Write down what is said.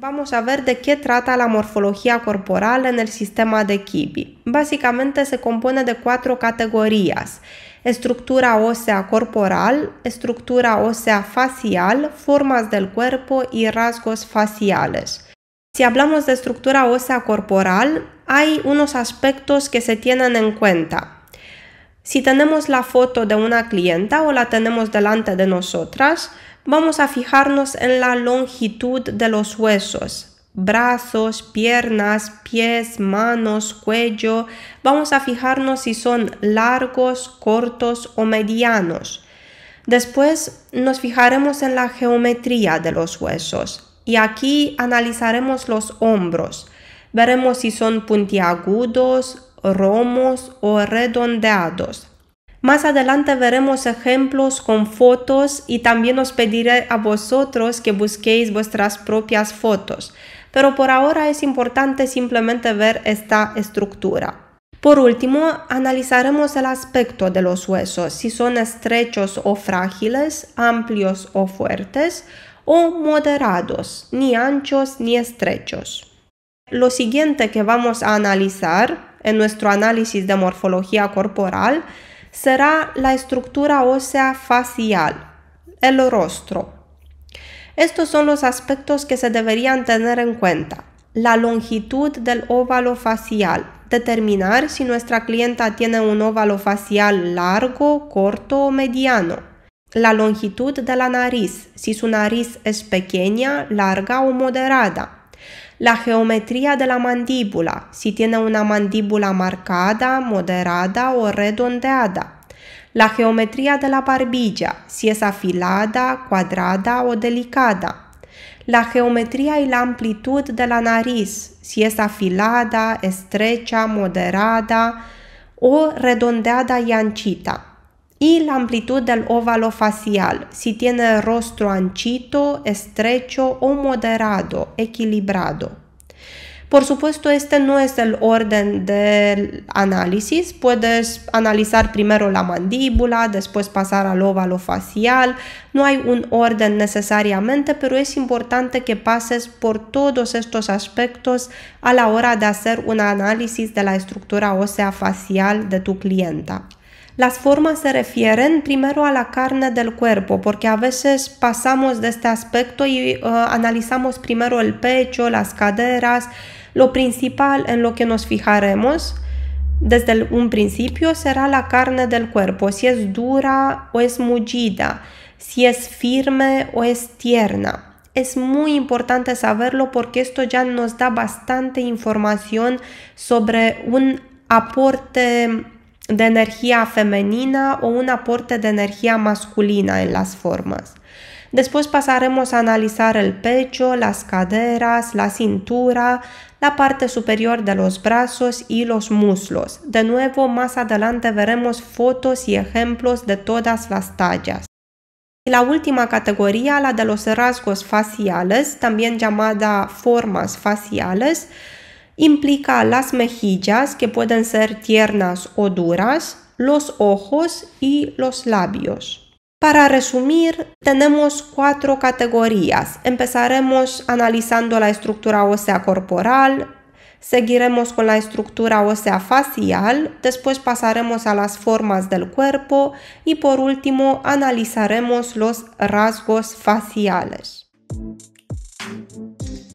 Vamos a ver de qué trata la morfología corporal en el sistema de Kibi. Básicamente se compone de cuatro categorías. Estructura ósea corporal, estructura ósea facial, formas del cuerpo y rasgos faciales. Si hablamos de estructura ósea corporal, hay unos aspectos que se tienen en cuenta. Si tenemos la foto de una clienta o la tenemos delante de nosotras, vamos a fijarnos en la longitud de los huesos, brazos, piernas, pies, manos, cuello. Vamos a fijarnos si son largos, cortos o medianos. Después nos fijaremos en la geometría de los huesos y aquí analizaremos los hombros. Veremos si son puntiagudos, romos o redondeados. Más adelante veremos ejemplos con fotos y también os pediré a vosotros que busquéis vuestras propias fotos, pero por ahora es importante simplemente ver esta estructura. Por último, analizaremos el aspecto de los huesos, si son estrechos o frágiles, amplios o fuertes, o moderados, ni anchos ni estrechos. Lo siguiente que vamos a analizar en nuestro análisis de morfología corporal será la estructura ósea facial, el rostro. Estos son los aspectos que se deberían tener en cuenta. La longitud del óvalo facial, determinar si nuestra clienta tiene un óvalo facial largo, corto o mediano. La longitud de la nariz, si su nariz es pequeña, larga o moderada la geometria de la mandibula, si tiene una mandíbula marcada, moderada o redondeada, la geometria de la barbilla, si es afilada, cuadrada o delicada, la geometria y la amplitud de la nariz, si es afilada, estrecha, moderada o redondeada y anchita y la amplitud del óvalo facial, si tiene rostro anchito, estrecho o moderado, equilibrado. Por supuesto, este no es el orden del análisis. Puedes analizar primero la mandíbula, después pasar al óvalo facial. No hay un orden necesariamente, pero es importante que pases por todos estos aspectos a la hora de hacer un análisis de la estructura ósea facial de tu clienta. Las formas se refieren primero a la carne del cuerpo, porque a veces pasamos de este aspecto y eh, analizamos primero el pecho, las caderas, lo principal en lo que nos fijaremos desde un principio será la carne del cuerpo, si es dura o es mullida, si es firme o es tierna. Es muy importante saberlo porque esto ya nos da bastante información sobre un aporte de energía femenina o un aporte de energía masculina en las formas. Después pasaremos a analizar el pecho, las caderas, la cintura, la parte superior de los brazos y los muslos. De nuevo, más adelante veremos fotos y ejemplos de todas las tallas. Y la última categoría, la de los rasgos faciales, también llamada formas faciales, implica las mejillas que pueden ser tiernas o duras, los ojos y los labios. Para resumir, tenemos cuatro categorías. Empezaremos analizando la estructura ósea corporal, seguiremos con la estructura ósea facial, después pasaremos a las formas del cuerpo y por último analizaremos los rasgos faciales.